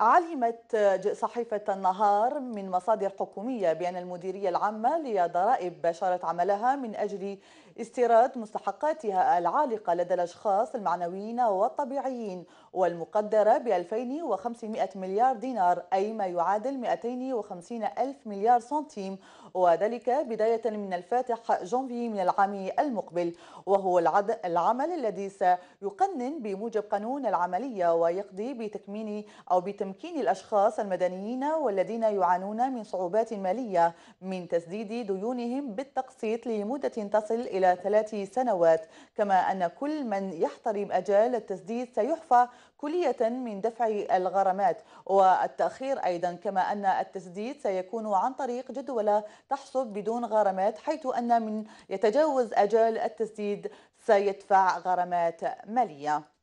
علمت صحيفة النهار من مصادر حكومية بأن المديرية العامة لضرائب باشرت عملها من أجل استيراد مستحقاتها العالقة لدى الأشخاص المعنويين والطبيعيين والمقدرة ب 2500 مليار دينار أي ما يعادل 250 ألف مليار سنتيم وذلك بداية من الفاتح جونفي من العام المقبل وهو العمل الذي سيقنن بموجب قانون العملية ويقضي بتكمين أو بتم تمكين الأشخاص المدنيين والذين يعانون من صعوبات مالية من تسديد ديونهم بالتقسيط لمدة تصل إلى ثلاث سنوات كما أن كل من يحترم أجال التسديد سيحفى كلية من دفع الغرامات والتأخير أيضا كما أن التسديد سيكون عن طريق جدولة تحسب بدون غرامات حيث أن من يتجاوز أجال التسديد سيدفع غرامات مالية